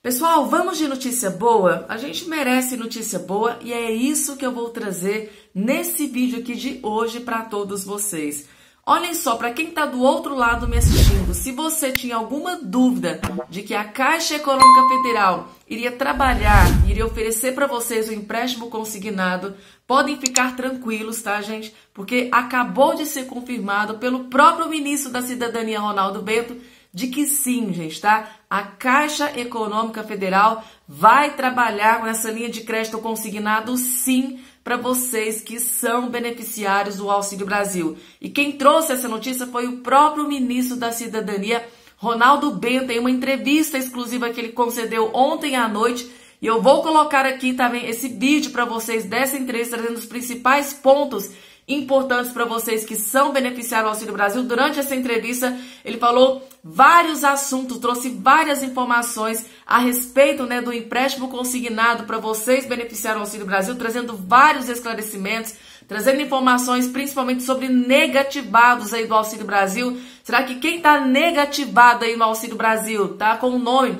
Pessoal, vamos de notícia boa? A gente merece notícia boa e é isso que eu vou trazer nesse vídeo aqui de hoje para todos vocês. Olhem só, para quem está do outro lado me assistindo, se você tinha alguma dúvida de que a Caixa Econômica Federal iria trabalhar, iria oferecer para vocês o um empréstimo consignado, podem ficar tranquilos, tá, gente? Porque acabou de ser confirmado pelo próprio ministro da Cidadania, Ronaldo Bento, de que sim, gente, tá? A Caixa Econômica Federal vai trabalhar com essa linha de crédito consignado, sim, para vocês que são beneficiários do Auxílio Brasil. E quem trouxe essa notícia foi o próprio ministro da Cidadania, Ronaldo Bento, em uma entrevista exclusiva que ele concedeu ontem à noite. E eu vou colocar aqui também esse vídeo para vocês dessa entrevista, trazendo os principais pontos importantes para vocês que são beneficiários do Auxílio Brasil. Durante essa entrevista, ele falou vários assuntos, trouxe várias informações a respeito né, do empréstimo consignado para vocês beneficiários do Auxílio Brasil, trazendo vários esclarecimentos, trazendo informações principalmente sobre negativados aí do Auxílio Brasil. Será que quem está negativado aí no Auxílio Brasil, tá com o nome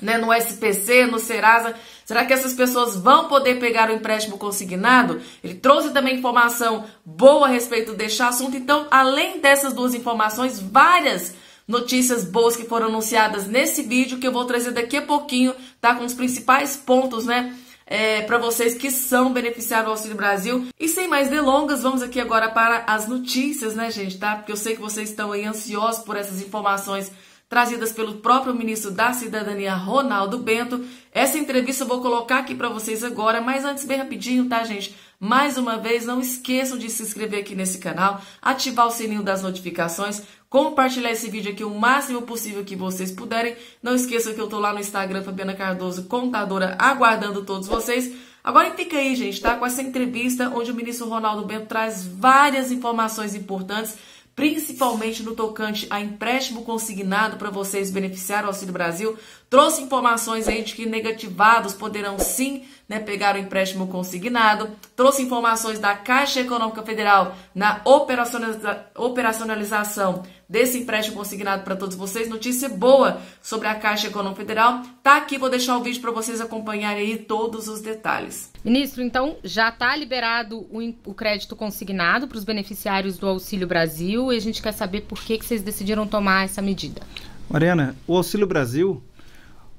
né, no SPC, no Serasa, Será que essas pessoas vão poder pegar o empréstimo consignado? Ele trouxe também informação boa a respeito deste assunto. Então, além dessas duas informações, várias notícias boas que foram anunciadas nesse vídeo que eu vou trazer daqui a pouquinho, tá? Com os principais pontos, né? É, para vocês que são beneficiários do Auxílio Brasil. E sem mais delongas, vamos aqui agora para as notícias, né, gente, tá? Porque eu sei que vocês estão aí ansiosos por essas informações trazidas pelo próprio ministro da Cidadania, Ronaldo Bento. Essa entrevista eu vou colocar aqui para vocês agora, mas antes, bem rapidinho, tá, gente? Mais uma vez, não esqueçam de se inscrever aqui nesse canal, ativar o sininho das notificações, compartilhar esse vídeo aqui o máximo possível que vocês puderem. Não esqueçam que eu tô lá no Instagram, Fabiana Cardoso, contadora, aguardando todos vocês. Agora fica aí, gente, tá? Com essa entrevista onde o ministro Ronaldo Bento traz várias informações importantes principalmente no tocante a empréstimo consignado para vocês beneficiar o Auxílio Brasil. Trouxe informações aí de que negativados poderão sim né, pegar o empréstimo consignado. Trouxe informações da Caixa Econômica Federal na operacionaliza operacionalização desse empréstimo consignado para todos vocês. Notícia boa sobre a Caixa Econômica Federal. Tá aqui, vou deixar o vídeo para vocês acompanharem aí todos os detalhes. Ministro, então já está liberado o, o, crédito consignado para os beneficiários do Auxílio Brasil e a gente quer saber por que, que vocês decidiram tomar essa medida. Mariana, o Auxílio Brasil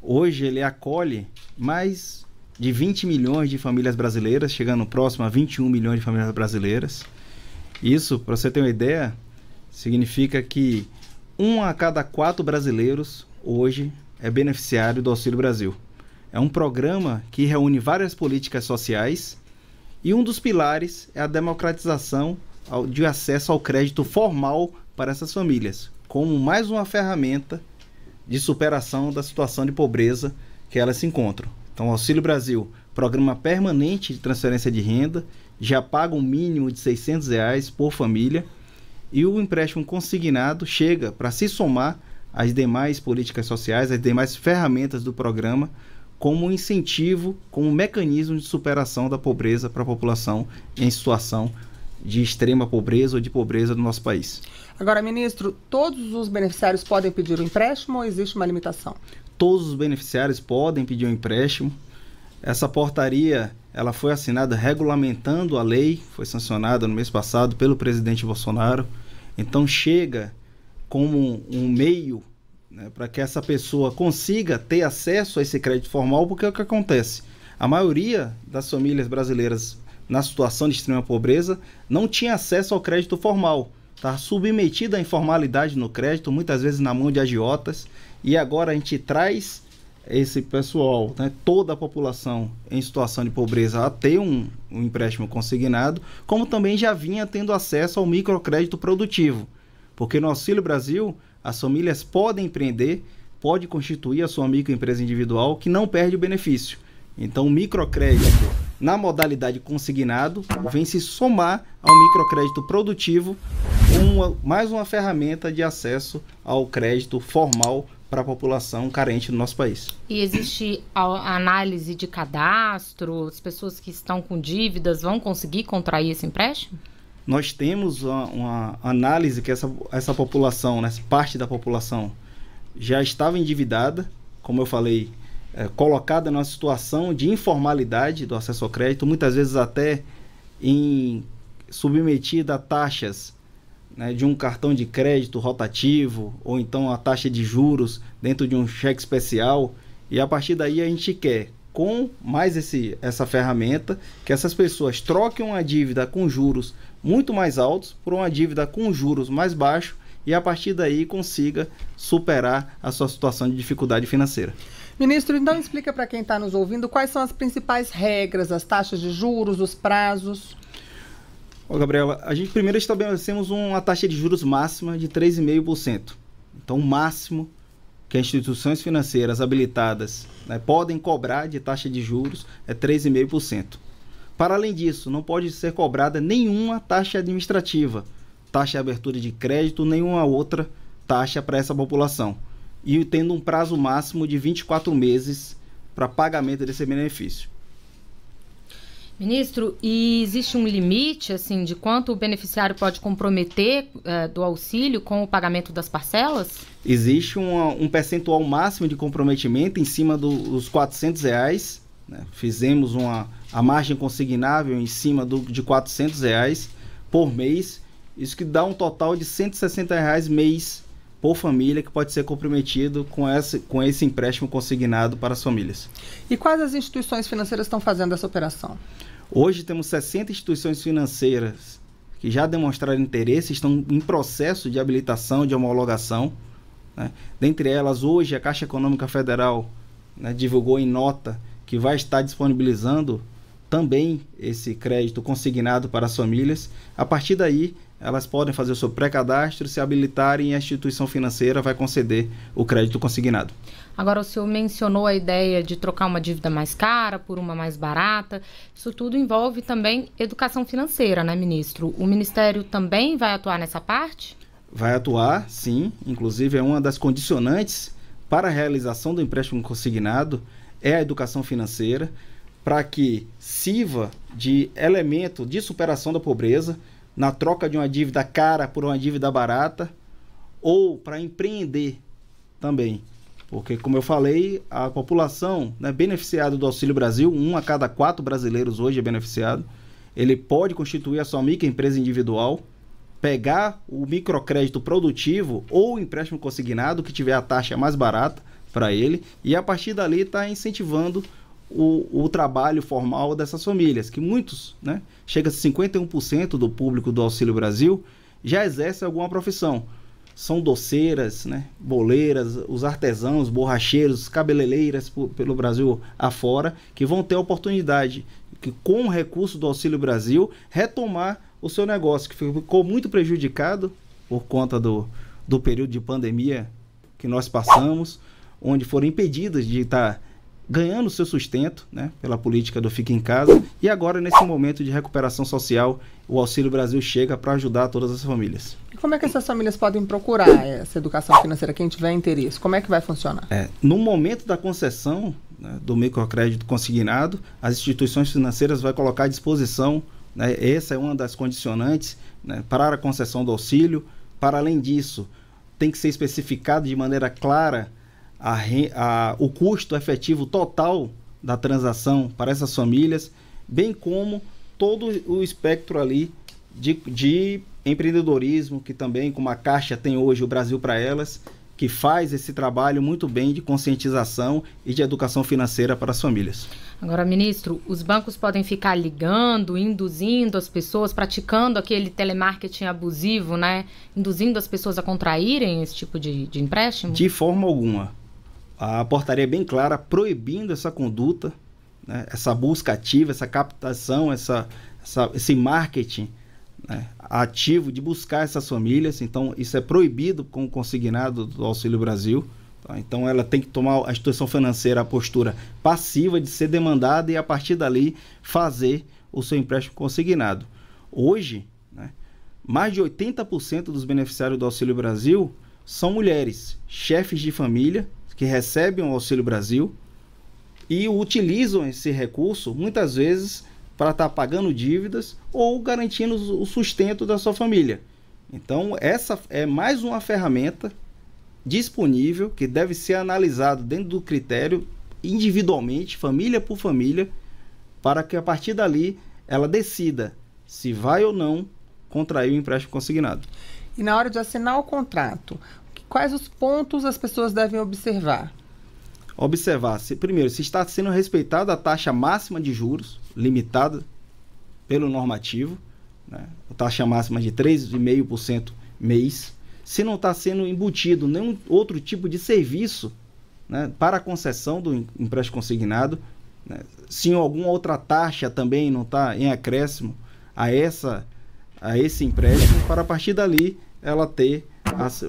hoje ele acolhe mais de 20 milhões de famílias brasileiras, chegando próximo a 21 milhões de famílias brasileiras. Isso, para você ter uma ideia, Significa que um a cada quatro brasileiros hoje é beneficiário do Auxílio Brasil. É um programa que reúne várias políticas sociais e um dos pilares é a democratização de acesso ao crédito formal para essas famílias, como mais uma ferramenta de superação da situação de pobreza que elas se encontram. Então, Auxílio Brasil, programa permanente de transferência de renda, já paga um mínimo de 600 reais por família e o empréstimo consignado chega para se somar às demais políticas sociais, às demais ferramentas do programa, como um incentivo, como um mecanismo de superação da pobreza para a população em situação de extrema pobreza ou de pobreza no nosso país. Agora, ministro, todos os beneficiários podem pedir o um empréstimo ou existe uma limitação? Todos os beneficiários podem pedir o um empréstimo. Essa portaria ela foi assinada regulamentando a lei, foi sancionada no mês passado pelo presidente Bolsonaro então chega como um meio né, para que essa pessoa consiga ter acesso a esse crédito formal, porque é o que acontece. A maioria das famílias brasileiras na situação de extrema pobreza não tinha acesso ao crédito formal, está submetida à informalidade no crédito, muitas vezes na mão de agiotas, e agora a gente traz esse pessoal, né, toda a população em situação de pobreza a ter um, um, empréstimo consignado, como também já vinha tendo acesso ao microcrédito produtivo. Porque no Auxílio Brasil, as famílias podem empreender, pode constituir a sua microempresa individual que não perde o benefício. Então, o microcrédito na modalidade consignado vem se somar ao microcrédito produtivo, uma, mais uma ferramenta de acesso ao crédito formal para a população carente do nosso país. E existe análise de cadastro? As pessoas que estão com dívidas vão conseguir contrair esse empréstimo? Nós temos uma, uma análise que essa, essa população, né, parte da população, já estava endividada, como eu falei, é, colocada numa situação de informalidade do acesso ao crédito, muitas vezes até em submetida a taxas né, de um cartão de crédito rotativo ou então a taxa de juros dentro de um cheque especial. E a partir daí a gente quer, com mais esse, essa ferramenta, que essas pessoas troquem uma dívida com juros muito mais altos por uma dívida com juros mais baixos e a partir daí consiga superar a sua situação de dificuldade financeira. Ministro, então explica para quem está nos ouvindo quais são as principais regras, as taxas de juros, os prazos. Ó, Gabriela, a gente primeiro estabelecemos uma taxa de juros máxima de 3,5%. Então, o máximo que as instituições financeiras habilitadas né, podem cobrar de taxa de juros é 3,5%. Para além disso, não pode ser cobrada nenhuma taxa administrativa, taxa de abertura de crédito, nenhuma outra taxa para essa população. E tendo um prazo máximo de 24 meses para pagamento desse benefício. Ministro, e existe um limite assim de quanto o beneficiário pode comprometer é, do auxílio com o pagamento das parcelas? Existe um percentual máximo de comprometimento em cima do, dos 400 reais. Né? Fizemos uma a margem consignável em cima do, de 400 reais por mês. Isso que dá um total de 160 reais mês por família que pode ser comprometido com esse, com esse empréstimo consignado para as famílias. E quais as instituições financeiras estão fazendo essa operação? Hoje temos 60 instituições financeiras que já demonstraram interesse, estão em processo de habilitação, de homologação. Né? Dentre elas, hoje, a Caixa Econômica Federal né, divulgou em nota que vai estar disponibilizando também esse crédito consignado para as famílias. A partir daí, elas podem fazer o seu pré-cadastro, se habilitarem e a instituição financeira vai conceder o crédito consignado. Agora, o senhor mencionou a ideia de trocar uma dívida mais cara por uma mais barata. Isso tudo envolve também educação financeira, né, ministro? O Ministério também vai atuar nessa parte? Vai atuar, sim. Inclusive, é uma das condicionantes para a realização do empréstimo consignado é a educação financeira, para que sirva de elemento de superação da pobreza na troca de uma dívida cara por uma dívida barata ou para empreender também. Porque, como eu falei, a população né, beneficiada do Auxílio Brasil, um a cada quatro brasileiros hoje é beneficiado, ele pode constituir a sua microempresa individual, pegar o microcrédito produtivo ou empréstimo consignado que tiver a taxa mais barata para ele e a partir dali está incentivando o, o trabalho formal dessas famílias, que muitos, né, chega a 51% do público do Auxílio Brasil já exerce alguma profissão. São doceiras, né, boleiras, os artesãos, borracheiros, cabeleireiras pelo Brasil afora, que vão ter a oportunidade, que, com o recurso do Auxílio Brasil, retomar o seu negócio, que ficou muito prejudicado por conta do, do período de pandemia que nós passamos, onde foram impedidas de estar ganhando seu sustento né, pela política do Fique em Casa. E agora, nesse momento de recuperação social, o Auxílio Brasil chega para ajudar todas as famílias. E como é que essas famílias podem procurar essa educação financeira? Quem tiver interesse, como é que vai funcionar? É, no momento da concessão né, do microcrédito consignado, as instituições financeiras vão colocar à disposição, né, essa é uma das condicionantes, né, para a concessão do auxílio. Para além disso, tem que ser especificado de maneira clara a, a, o custo efetivo total da transação para essas famílias, bem como todo o espectro ali de, de empreendedorismo, que também, como a Caixa tem hoje o Brasil para Elas, que faz esse trabalho muito bem de conscientização e de educação financeira para as famílias. Agora, ministro, os bancos podem ficar ligando, induzindo as pessoas, praticando aquele telemarketing abusivo, né? Induzindo as pessoas a contraírem esse tipo de, de empréstimo? De forma alguma. A portaria é bem clara, proibindo essa conduta, né, essa busca ativa, essa captação, essa, essa esse marketing né, ativo de buscar essas famílias. Então, isso é proibido com o consignado do Auxílio Brasil. Tá? Então, ela tem que tomar a instituição financeira a postura passiva de ser demandada e, a partir dali, fazer o seu empréstimo consignado. Hoje, né, mais de 80% dos beneficiários do Auxílio Brasil são mulheres, chefes de família que recebem o Auxílio Brasil e utilizam esse recurso muitas vezes para estar tá pagando dívidas ou garantindo o sustento da sua família. Então, essa é mais uma ferramenta disponível que deve ser analisado dentro do critério individualmente, família por família, para que a partir dali ela decida se vai ou não contrair o empréstimo consignado. E na hora de assinar o contrato, quais os pontos as pessoas devem observar? Observar, se, primeiro, se está sendo respeitada a taxa máxima de juros, limitada pelo normativo, né? a taxa máxima de 3,5% mês, se não está sendo embutido nenhum outro tipo de serviço né, para a concessão do empréstimo consignado, né, se alguma outra taxa também não está em acréscimo a, essa, a esse empréstimo, para a partir dali ela ter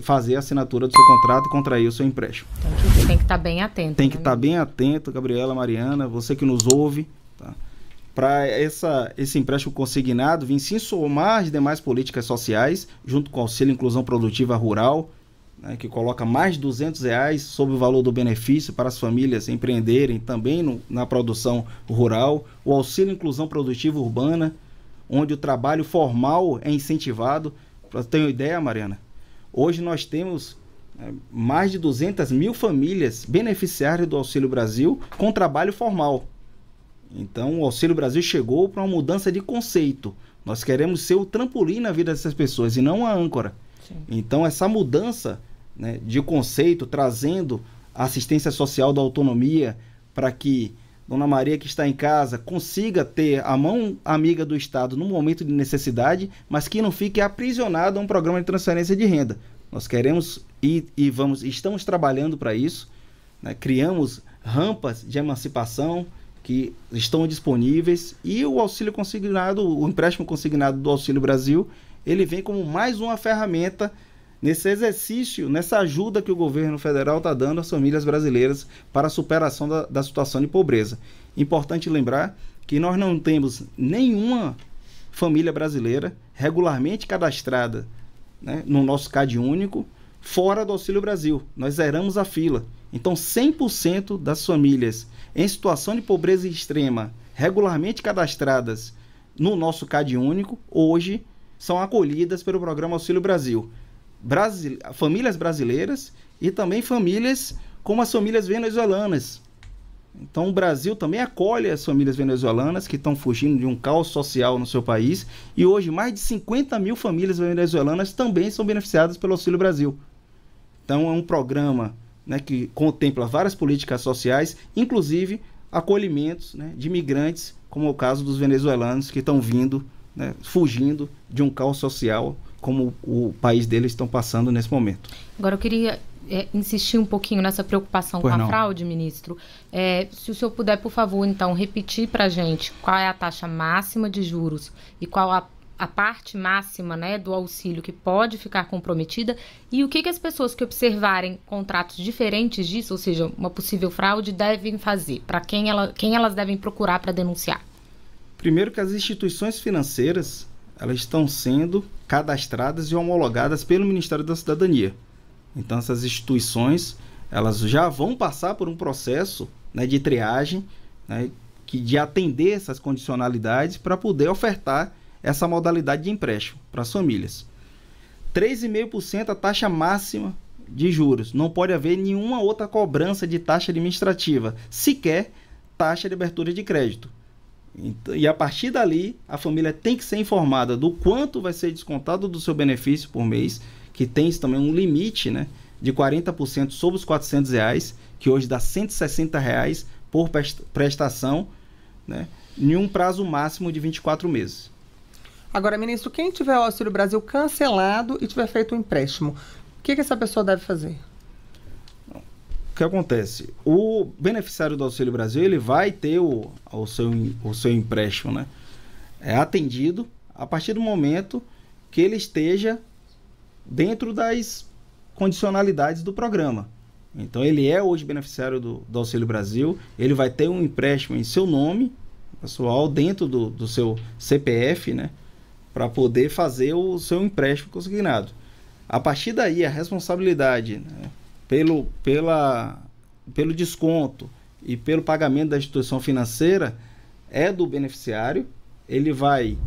fazer a assinatura do seu contrato e contrair o seu empréstimo. Então, tem que estar tá bem atento. Tem que estar né? tá bem atento, Gabriela, Mariana, você que nos ouve. Tá? Para esse empréstimo consignado vir se somar às demais políticas sociais, junto com o Auxílio Inclusão Produtiva Rural, né, que coloca mais de 200 reais sobre o valor do benefício para as famílias empreenderem também no, na produção rural, o Auxílio Inclusão Produtiva Urbana, onde o trabalho formal é incentivado. Para ter uma ideia, Mariana, Hoje nós temos né, mais de 200 mil famílias beneficiárias do Auxílio Brasil com trabalho formal. Então, o Auxílio Brasil chegou para uma mudança de conceito. Nós queremos ser o trampolim na vida dessas pessoas e não a âncora. Sim. Então, essa mudança né, de conceito, trazendo a assistência social da autonomia para que Dona Maria que está em casa consiga ter a mão amiga do Estado no momento de necessidade, mas que não fique aprisionado a um programa de transferência de renda. Nós queremos e, e vamos, estamos trabalhando para isso. Né? Criamos rampas de emancipação que estão disponíveis e o auxílio consignado, o empréstimo consignado do Auxílio Brasil, ele vem como mais uma ferramenta nesse exercício, nessa ajuda que o governo federal está dando às famílias brasileiras para a superação da, da situação de pobreza. Importante lembrar que nós não temos nenhuma família brasileira regularmente cadastrada né, no nosso CAD único fora do Auxílio Brasil. Nós zeramos a fila. Então, 100% das famílias em situação de pobreza extrema regularmente cadastradas no nosso CAD único hoje são acolhidas pelo programa Auxílio Brasil famílias brasileiras e também famílias como as famílias venezuelanas. Então o Brasil também acolhe as famílias venezuelanas que estão fugindo de um caos social no seu país e hoje mais de 50 mil famílias venezuelanas também são beneficiadas pelo Auxílio Brasil. Então é um programa né, que contempla várias políticas sociais, inclusive acolhimentos né, de migrantes, como é o caso dos venezuelanos que estão vindo, né, fugindo de um caos social como o país deles estão passando nesse momento. Agora eu queria é, insistir um pouquinho nessa preocupação pois com não. a fraude, ministro. É, se o senhor puder, por favor, então, repetir para a gente qual é a taxa máxima de juros e qual a, a parte máxima né, do auxílio que pode ficar comprometida e o que, que as pessoas que observarem contratos diferentes disso, ou seja, uma possível fraude, devem fazer, para quem, ela, quem elas devem procurar para denunciar. Primeiro que as instituições financeiras elas estão sendo cadastradas e homologadas pelo Ministério da Cidadania. Então essas instituições elas já vão passar por um processo né, de triagem né, que de atender essas condicionalidades para poder ofertar essa modalidade de empréstimo para as famílias. 3,5% a taxa máxima de juros. Não pode haver nenhuma outra cobrança de taxa administrativa, sequer taxa de abertura de crédito. Então, e a partir dali, a família tem que ser informada do quanto vai ser descontado do seu benefício por mês, que tem também um limite né, de 40% sobre os 400 reais, que hoje dá 160 reais por prestação, né, em um prazo máximo de 24 meses. Agora, ministro, quem tiver o Auxílio Brasil cancelado e tiver feito um empréstimo, o que, que essa pessoa deve fazer? o que acontece? O beneficiário do Auxílio Brasil ele vai ter o, o, seu, o seu empréstimo né? é atendido a partir do momento que ele esteja dentro das condicionalidades do programa. Então ele é hoje beneficiário do, do Auxílio Brasil, ele vai ter um empréstimo em seu nome pessoal dentro do, do seu CPF, né? Para poder fazer o seu empréstimo consignado. A partir daí, a responsabilidade né? pelo, pela, pelo desconto e pelo pagamento da instituição financeira é do beneficiário, ele vai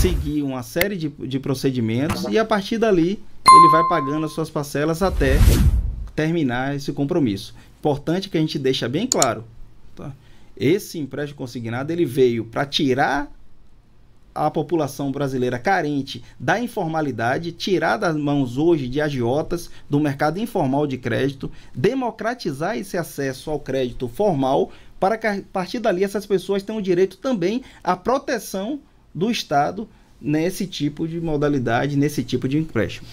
seguir uma série de, de procedimentos e a partir dali ele vai pagando as suas parcelas até terminar esse compromisso. Importante que a gente deixa bem claro, tá? Esse empréstimo consignado ele veio para tirar a população brasileira carente da informalidade, tirar das mãos hoje de agiotas do mercado informal de crédito, democratizar esse acesso ao crédito formal, para que a partir dali essas pessoas tenham direito também à proteção do Estado nesse tipo de modalidade, nesse tipo de empréstimo.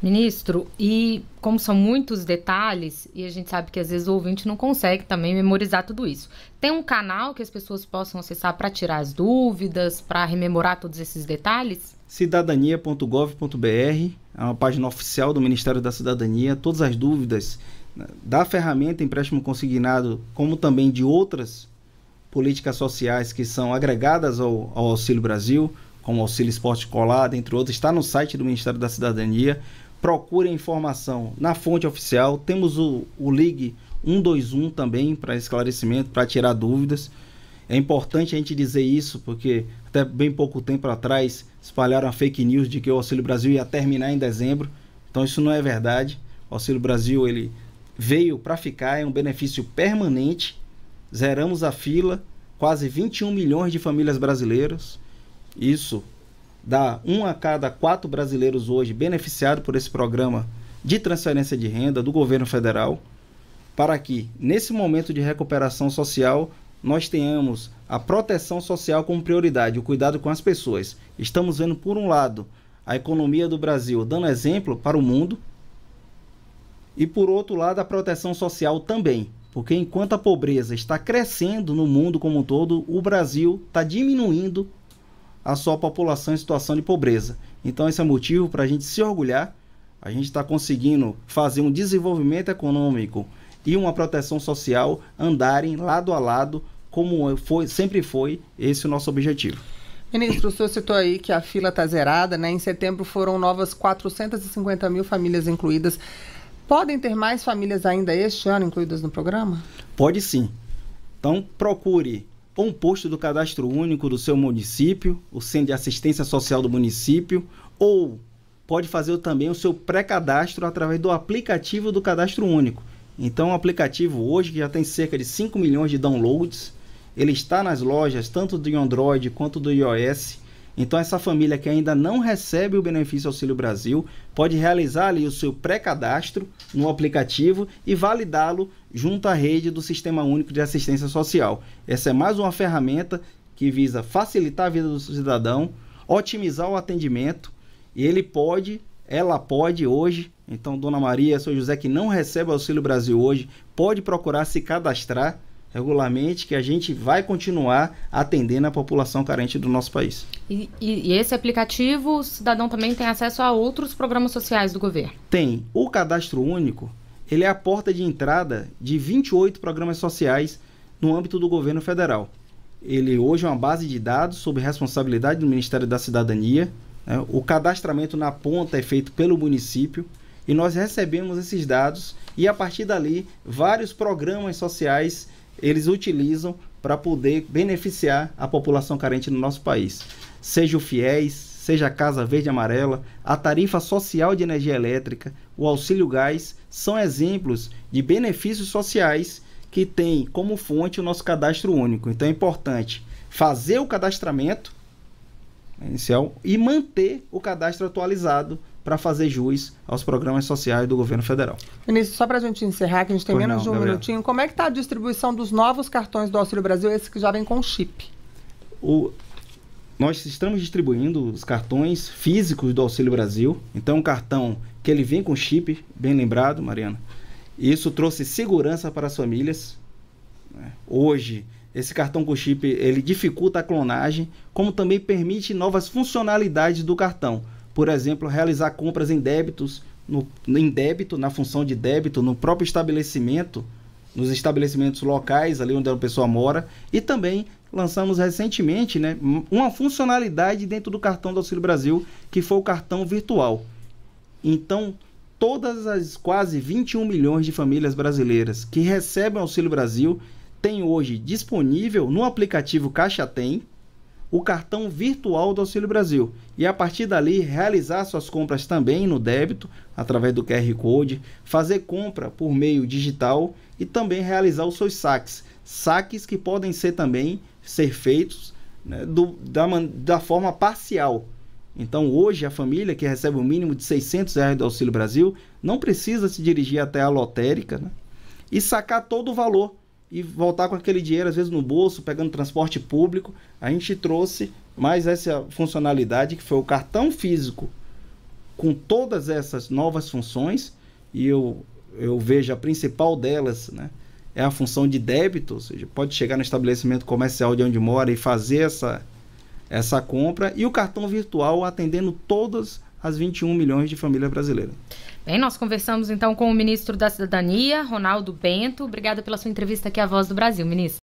Ministro, e como são muitos detalhes, e a gente sabe que às vezes o ouvinte não consegue também memorizar tudo isso, tem um canal que as pessoas possam acessar para tirar as dúvidas, para rememorar todos esses detalhes? Cidadania.gov.br é uma página oficial do Ministério da Cidadania. Todas as dúvidas né, da ferramenta empréstimo consignado, como também de outras políticas sociais que são agregadas ao, ao Auxílio Brasil, como Auxílio Esporte Colado, entre outros, está no site do Ministério da Cidadania procurem informação na fonte oficial. Temos o, o Ligue 121 também para esclarecimento, para tirar dúvidas. É importante a gente dizer isso, porque até bem pouco tempo atrás espalharam a fake news de que o Auxílio Brasil ia terminar em dezembro. Então isso não é verdade. O Auxílio Brasil ele veio para ficar, é um benefício permanente. Zeramos a fila, quase 21 milhões de famílias brasileiras. Isso dá um a cada quatro brasileiros hoje beneficiado por esse programa de transferência de renda do governo federal, para que, nesse momento de recuperação social, nós tenhamos a proteção social como prioridade, o cuidado com as pessoas. Estamos vendo, por um lado, a economia do Brasil dando exemplo para o mundo, e por outro lado, a proteção social também. Porque enquanto a pobreza está crescendo no mundo como um todo, o Brasil está diminuindo a sua população em situação de pobreza. Então, esse é motivo para a gente se orgulhar. A gente está conseguindo fazer um desenvolvimento econômico e uma proteção social andarem lado a lado, como foi, sempre foi esse o nosso objetivo. Ministro, o senhor citou aí que a fila está zerada, né? Em setembro foram novas 450 mil famílias incluídas. Podem ter mais famílias ainda este ano incluídas no programa? Pode sim. Então procure ou um posto do cadastro único do seu município, o centro de assistência social do município, ou pode fazer também o seu pré-cadastro através do aplicativo do cadastro único. Então, o aplicativo hoje, que já tem cerca de 5 milhões de downloads, ele está nas lojas tanto do Android quanto do iOS então, essa família que ainda não recebe o benefício Auxílio Brasil pode realizar ali o seu pré-cadastro no aplicativo e validá-lo junto à rede do Sistema Único de Assistência Social. Essa é mais uma ferramenta que visa facilitar a vida do cidadão, otimizar o atendimento e ele pode, ela pode hoje. Então, Dona Maria, seu José que não recebe Auxílio Brasil hoje, pode procurar se cadastrar regularmente que a gente vai continuar atendendo a população carente do nosso país. E, e, e, esse aplicativo, o cidadão também tem acesso a outros programas sociais do governo? Tem. O Cadastro Único, ele é a porta de entrada de 28 programas sociais no âmbito do governo federal. Ele hoje é uma base de dados sob responsabilidade do Ministério da Cidadania. Né? O cadastramento na ponta é feito pelo município e nós recebemos esses dados e a partir dali vários programas sociais eles utilizam para poder beneficiar a população carente no nosso país. Seja o FIES, seja a Casa Verde Amarela, a tarifa social de energia elétrica, o auxílio gás, são exemplos de benefícios sociais que tem como fonte o nosso cadastro único. Então é importante fazer o cadastramento né, inicial e manter o cadastro atualizado para fazer jus aos programas sociais do governo federal. Vinícius, só para a gente encerrar, que a gente tem menos não, de um Gabriel. minutinho, como é que está a distribuição dos novos cartões do Auxílio Brasil, esse que já vem com chip? O... Nós estamos distribuindo os cartões físicos do Auxílio Brasil, então é um cartão que ele vem com chip, bem lembrado, Mariana. Isso trouxe segurança para as famílias. Né? Hoje, esse cartão com chip ele dificulta a clonagem, como também permite novas funcionalidades do cartão por exemplo, realizar compras em débitos, no, em débito, na função de débito, no próprio estabelecimento, nos estabelecimentos locais, ali onde a pessoa mora, e também lançamos recentemente né, uma funcionalidade dentro do cartão do Auxílio Brasil, que foi o cartão virtual. Então, todas as quase 21 milhões de famílias brasileiras que recebem Auxílio Brasil têm hoje disponível no aplicativo Caixa Tem, o cartão virtual do Auxílio Brasil e a partir dali realizar suas compras também no débito através do QR Code, fazer compra por meio digital e também realizar os seus saques, saques que podem ser também ser feitos né, do, da, da forma parcial. Então hoje a família que recebe o um mínimo de 600 reais do Auxílio Brasil não precisa se dirigir até a lotérica né, e sacar todo o valor e voltar com aquele dinheiro, às vezes no bolso, pegando transporte público. A gente trouxe mais essa funcionalidade que foi o cartão físico com todas essas novas funções. E eu, eu vejo a principal delas né, é a função de débito, ou seja, pode chegar no estabelecimento comercial de onde mora e fazer essa, essa compra. E o cartão virtual atendendo todas as 21 milhões de famílias brasileiras. Bem, nós conversamos então com o ministro da Cidadania, Ronaldo Bento. Obrigada pela sua entrevista aqui à Voz do Brasil, ministro.